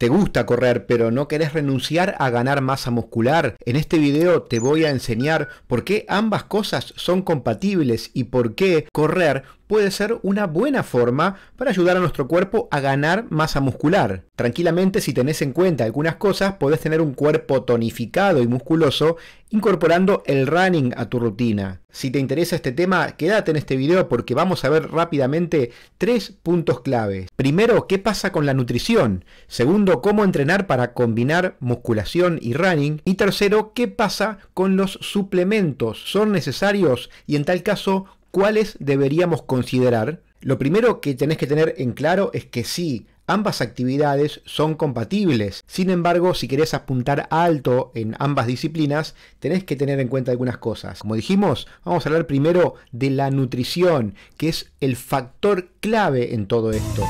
Te gusta correr, pero no querés renunciar a ganar masa muscular. En este video te voy a enseñar por qué ambas cosas son compatibles y por qué correr puede ser una buena forma para ayudar a nuestro cuerpo a ganar masa muscular. Tranquilamente, si tenés en cuenta algunas cosas, podés tener un cuerpo tonificado y musculoso incorporando el running a tu rutina. Si te interesa este tema, quédate en este video porque vamos a ver rápidamente tres puntos clave. Primero, ¿qué pasa con la nutrición? Segundo, ¿cómo entrenar para combinar musculación y running? Y tercero, ¿qué pasa con los suplementos? ¿Son necesarios? Y en tal caso, cuáles deberíamos considerar, lo primero que tenés que tener en claro es que sí, ambas actividades son compatibles. Sin embargo, si querés apuntar alto en ambas disciplinas, tenés que tener en cuenta algunas cosas. Como dijimos, vamos a hablar primero de la nutrición, que es el factor clave en todo esto.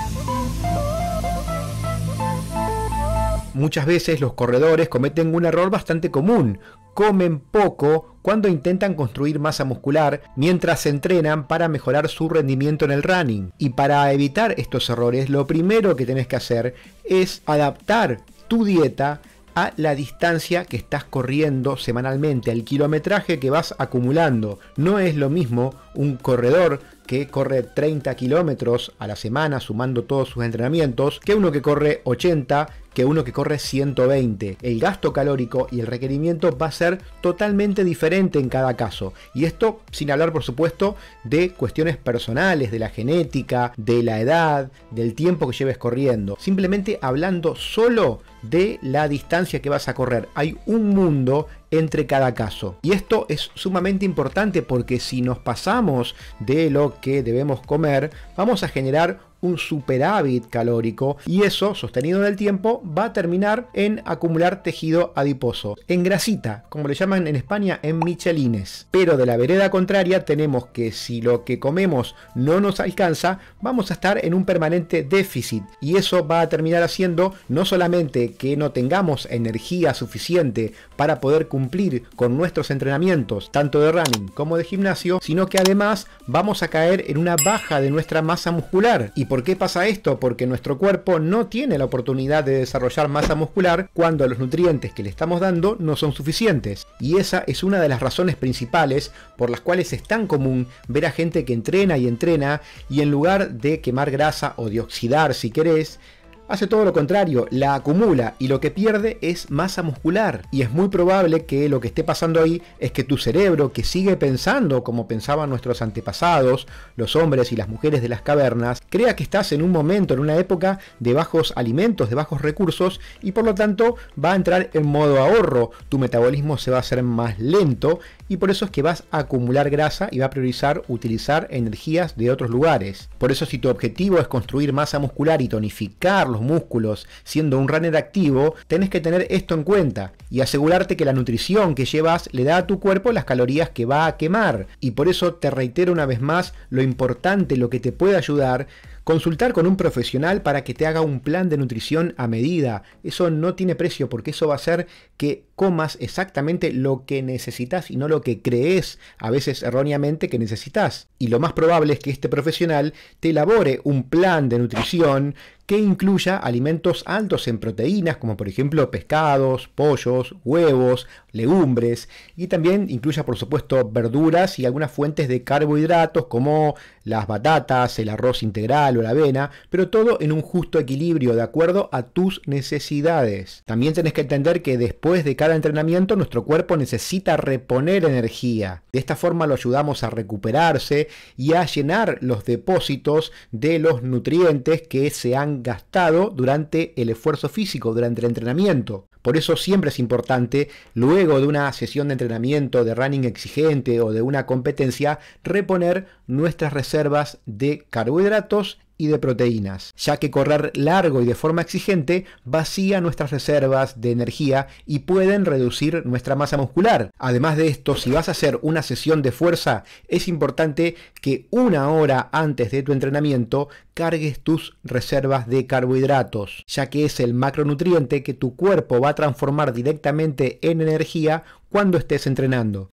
Muchas veces los corredores cometen un error bastante común, comen poco cuando intentan construir masa muscular mientras se entrenan para mejorar su rendimiento en el running. Y para evitar estos errores, lo primero que tenés que hacer es adaptar tu dieta a la distancia que estás corriendo semanalmente, al kilometraje que vas acumulando. No es lo mismo un corredor que corre 30 kilómetros a la semana sumando todos sus entrenamientos que uno que corre 80 que uno que corre 120. El gasto calórico y el requerimiento va a ser totalmente diferente en cada caso. Y esto sin hablar, por supuesto, de cuestiones personales, de la genética, de la edad, del tiempo que lleves corriendo. Simplemente hablando solo de la distancia que vas a correr. Hay un mundo entre cada caso. Y esto es sumamente importante porque si nos pasamos de lo que debemos comer, vamos a generar un superávit calórico y eso, sostenido en el tiempo, va a terminar en acumular tejido adiposo, en grasita, como le llaman en España, en michelines. Pero de la vereda contraria tenemos que si lo que comemos no nos alcanza, vamos a estar en un permanente déficit y eso va a terminar haciendo no solamente que no tengamos energía suficiente para poder cumplir con nuestros entrenamientos, tanto de running como de gimnasio, sino que además vamos a caer en una baja de nuestra masa muscular y por qué pasa esto? Porque nuestro cuerpo no tiene la oportunidad de desarrollar masa muscular cuando los nutrientes que le estamos dando no son suficientes. Y esa es una de las razones principales por las cuales es tan común ver a gente que entrena y entrena y en lugar de quemar grasa o de oxidar si querés, hace todo lo contrario, la acumula y lo que pierde es masa muscular. Y es muy probable que lo que esté pasando ahí es que tu cerebro, que sigue pensando como pensaban nuestros antepasados, los hombres y las mujeres de las cavernas, crea que estás en un momento, en una época de bajos alimentos, de bajos recursos y por lo tanto va a entrar en modo ahorro. Tu metabolismo se va a hacer más lento y por eso es que vas a acumular grasa y va a priorizar utilizar energías de otros lugares. Por eso si tu objetivo es construir masa muscular y tonificar los músculos siendo un runner activo, tenés que tener esto en cuenta y asegurarte que la nutrición que llevas le da a tu cuerpo las calorías que va a quemar. Y por eso te reitero una vez más lo importante, lo que te puede ayudar, consultar con un profesional para que te haga un plan de nutrición a medida. Eso no tiene precio porque eso va a hacer que comas exactamente lo que necesitas y no lo que crees a veces erróneamente que necesitas. Y lo más probable es que este profesional te elabore un plan de nutrición que incluya alimentos altos en proteínas, como por ejemplo pescados, pollos, huevos, legumbres, y también incluya por supuesto verduras y algunas fuentes de carbohidratos como las batatas, el arroz integral o la avena, pero todo en un justo equilibrio de acuerdo a tus necesidades. También tenés que entender que después de cada entrenamiento nuestro cuerpo necesita reponer energía. De esta forma lo ayudamos a recuperarse y a llenar los depósitos de los nutrientes que se han gastado durante el esfuerzo físico, durante el entrenamiento. Por eso siempre es importante, luego de una sesión de entrenamiento, de running exigente o de una competencia, reponer nuestras reservas de carbohidratos y de proteínas, ya que correr largo y de forma exigente vacía nuestras reservas de energía y pueden reducir nuestra masa muscular. Además de esto, si vas a hacer una sesión de fuerza, es importante que una hora antes de tu entrenamiento cargues tus reservas de carbohidratos, ya que es el macronutriente que tu cuerpo va a transformar directamente en energía cuando estés entrenando.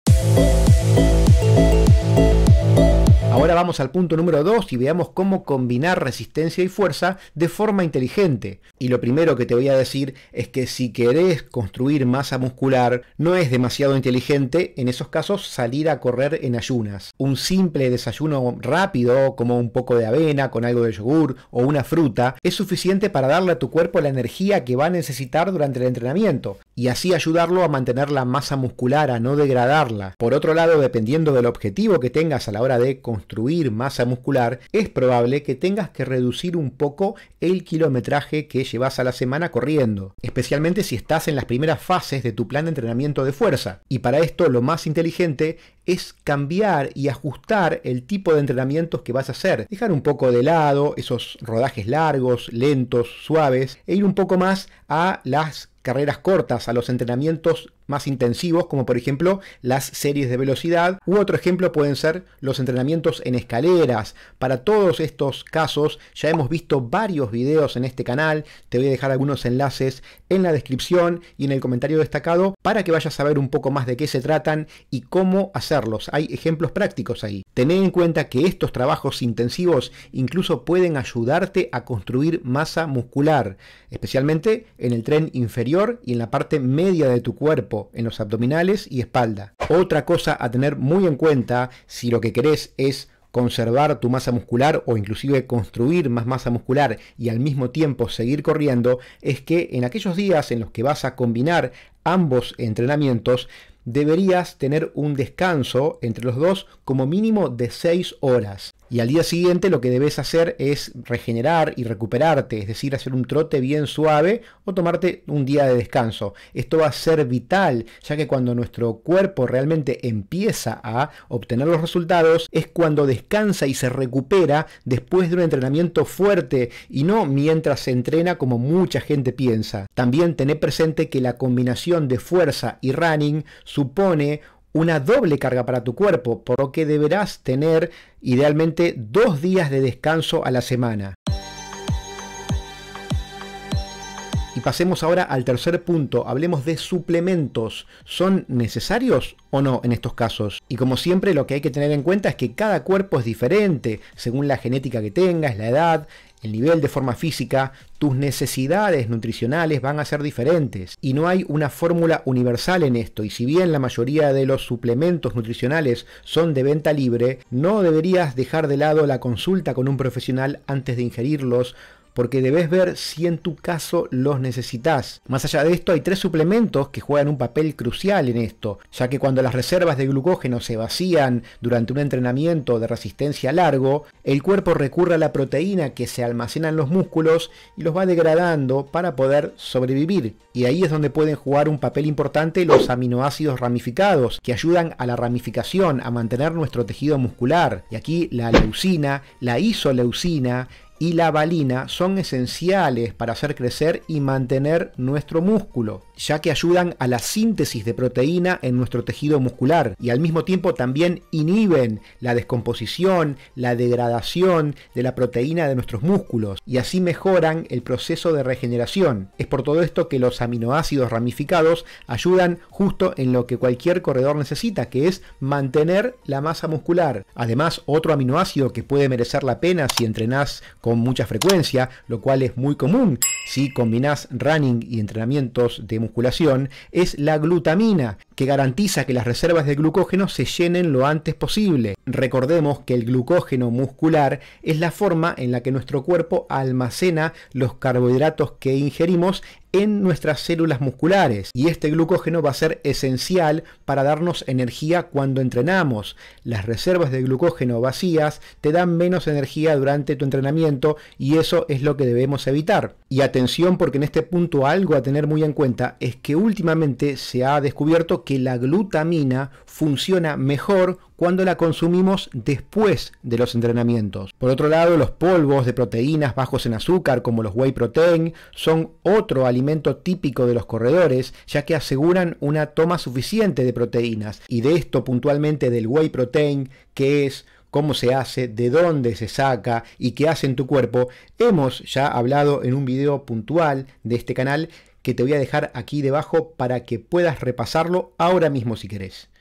Ahora vamos al punto número 2 y veamos cómo combinar resistencia y fuerza de forma inteligente. Y lo primero que te voy a decir es que si querés construir masa muscular, no es demasiado inteligente en esos casos salir a correr en ayunas. Un simple desayuno rápido, como un poco de avena con algo de yogur o una fruta, es suficiente para darle a tu cuerpo la energía que va a necesitar durante el entrenamiento y así ayudarlo a mantener la masa muscular, a no degradarla. Por otro lado, dependiendo del objetivo que tengas a la hora de construir masa muscular, es probable que tengas que reducir un poco el kilometraje que llevas a la semana corriendo, especialmente si estás en las primeras fases de tu plan de entrenamiento de fuerza. Y para esto lo más inteligente es cambiar y ajustar el tipo de entrenamientos que vas a hacer. Dejar un poco de lado esos rodajes largos, lentos, suaves, e ir un poco más a las carreras cortas a los entrenamientos más intensivos, como por ejemplo las series de velocidad, u otro ejemplo pueden ser los entrenamientos en escaleras. Para todos estos casos ya hemos visto varios videos en este canal, te voy a dejar algunos enlaces en la descripción y en el comentario destacado para que vayas a ver un poco más de qué se tratan y cómo hacerlos. Hay ejemplos prácticos ahí. Tened en cuenta que estos trabajos intensivos incluso pueden ayudarte a construir masa muscular, especialmente en el tren inferior y en la parte media de tu cuerpo, en los abdominales y espalda. Otra cosa a tener muy en cuenta si lo que querés es conservar tu masa muscular o inclusive construir más masa muscular y al mismo tiempo seguir corriendo, es que en aquellos días en los que vas a combinar ambos entrenamientos, deberías tener un descanso entre los dos como mínimo de 6 horas. Y al día siguiente lo que debes hacer es regenerar y recuperarte, es decir, hacer un trote bien suave o tomarte un día de descanso. Esto va a ser vital, ya que cuando nuestro cuerpo realmente empieza a obtener los resultados, es cuando descansa y se recupera después de un entrenamiento fuerte y no mientras se entrena como mucha gente piensa. También tener presente que la combinación de fuerza y running supone una doble carga para tu cuerpo, por lo que deberás tener idealmente dos días de descanso a la semana. Y pasemos ahora al tercer punto, hablemos de suplementos. ¿Son necesarios o no en estos casos? Y como siempre lo que hay que tener en cuenta es que cada cuerpo es diferente, según la genética que tengas, la edad, el nivel de forma física, tus necesidades nutricionales van a ser diferentes y no hay una fórmula universal en esto y si bien la mayoría de los suplementos nutricionales son de venta libre, no deberías dejar de lado la consulta con un profesional antes de ingerirlos porque debes ver si en tu caso los necesitas. Más allá de esto, hay tres suplementos que juegan un papel crucial en esto, ya que cuando las reservas de glucógeno se vacían durante un entrenamiento de resistencia largo, el cuerpo recurre a la proteína que se almacena en los músculos y los va degradando para poder sobrevivir. Y ahí es donde pueden jugar un papel importante los aminoácidos ramificados, que ayudan a la ramificación, a mantener nuestro tejido muscular. Y aquí la leucina, la isoleucina, y la valina son esenciales para hacer crecer y mantener nuestro músculo, ya que ayudan a la síntesis de proteína en nuestro tejido muscular y al mismo tiempo también inhiben la descomposición, la degradación de la proteína de nuestros músculos y así mejoran el proceso de regeneración. Es por todo esto que los aminoácidos ramificados ayudan justo en lo que cualquier corredor necesita, que es mantener la masa muscular. Además, otro aminoácido que puede merecer la pena si entrenás con mucha frecuencia, lo cual es muy común si combinás running y entrenamientos de musculación, es la glutamina, que garantiza que las reservas de glucógeno se llenen lo antes posible. Recordemos que el glucógeno muscular es la forma en la que nuestro cuerpo almacena los carbohidratos que ingerimos en nuestras células musculares y este glucógeno va a ser esencial para darnos energía cuando entrenamos. Las reservas de glucógeno vacías te dan menos energía durante tu entrenamiento y eso es lo que debemos evitar. Y atención porque en este punto algo a tener muy en cuenta es que últimamente se ha descubierto que la glutamina funciona mejor cuando la consumimos después de los entrenamientos. Por otro lado, los polvos de proteínas bajos en azúcar como los whey protein son otro alimento típico de los corredores, ya que aseguran una toma suficiente de proteínas y de esto puntualmente del whey protein, que es cómo se hace, de dónde se saca y qué hace en tu cuerpo, hemos ya hablado en un video puntual de este canal que te voy a dejar aquí debajo para que puedas repasarlo ahora mismo si querés.